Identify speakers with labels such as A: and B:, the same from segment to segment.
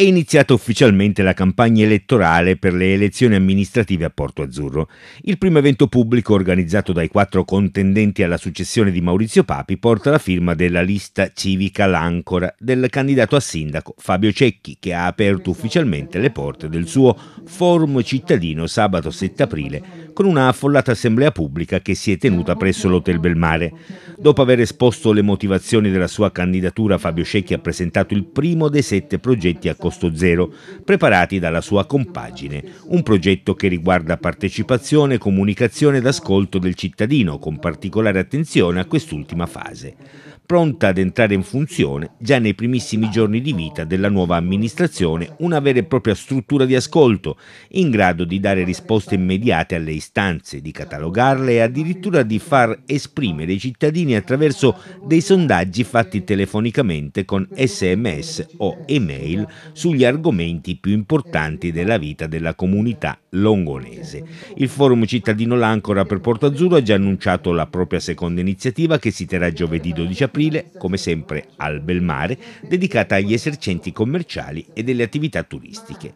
A: è iniziata ufficialmente la campagna elettorale per le elezioni amministrative a Porto Azzurro. Il primo evento pubblico organizzato dai quattro contendenti alla successione di Maurizio Papi porta la firma della lista civica L'Ancora del candidato a sindaco Fabio Cecchi che ha aperto ufficialmente le porte del suo forum cittadino sabato 7 aprile con una affollata assemblea pubblica che si è tenuta presso l'Hotel Belmare. Dopo aver esposto le motivazioni della sua candidatura, Fabio Scecchi ha presentato il primo dei sette progetti a costo zero, preparati dalla sua compagine, un progetto che riguarda partecipazione, comunicazione ed ascolto del cittadino, con particolare attenzione a quest'ultima fase pronta ad entrare in funzione già nei primissimi giorni di vita della nuova amministrazione una vera e propria struttura di ascolto, in grado di dare risposte immediate alle istanze, di catalogarle e addirittura di far esprimere i cittadini attraverso dei sondaggi fatti telefonicamente con sms o email sugli argomenti più importanti della vita della comunità longonese. Il forum cittadino L'Ancora per Porto Azzurro ha già annunciato la propria seconda iniziativa che si terrà giovedì 12 aprile aprile, come sempre al bel mare, dedicata agli esercenti commerciali e delle attività turistiche.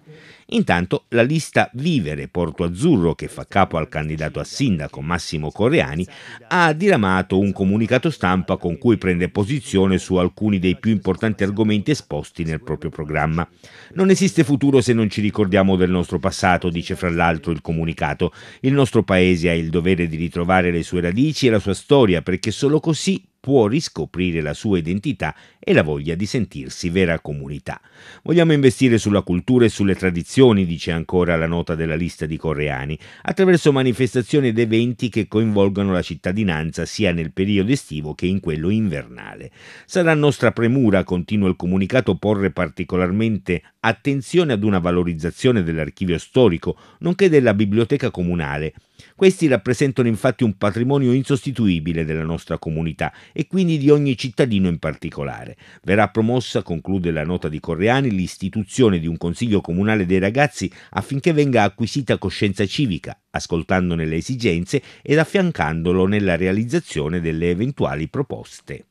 A: Intanto la lista Vivere Porto Azzurro, che fa capo al candidato a sindaco Massimo Correani, ha diramato un comunicato stampa con cui prende posizione su alcuni dei più importanti argomenti esposti nel proprio programma. Non esiste futuro se non ci ricordiamo del nostro passato, dice fra l'altro il comunicato. Il nostro paese ha il dovere di ritrovare le sue radici e la sua storia perché solo così può riscoprire la sua identità e la voglia di sentirsi vera comunità. Vogliamo investire sulla cultura e sulle tradizioni, dice ancora la nota della lista di coreani, attraverso manifestazioni ed eventi che coinvolgano la cittadinanza sia nel periodo estivo che in quello invernale. Sarà nostra premura, continua il comunicato, porre particolarmente attenzione ad una valorizzazione dell'archivio storico, nonché della biblioteca comunale. Questi rappresentano infatti un patrimonio insostituibile della nostra comunità e quindi di ogni cittadino in particolare. Verrà promossa, conclude la nota di Correani, l'istituzione di un consiglio comunale dei ragazzi affinché venga acquisita coscienza civica, ascoltandone le esigenze ed affiancandolo nella realizzazione delle eventuali proposte.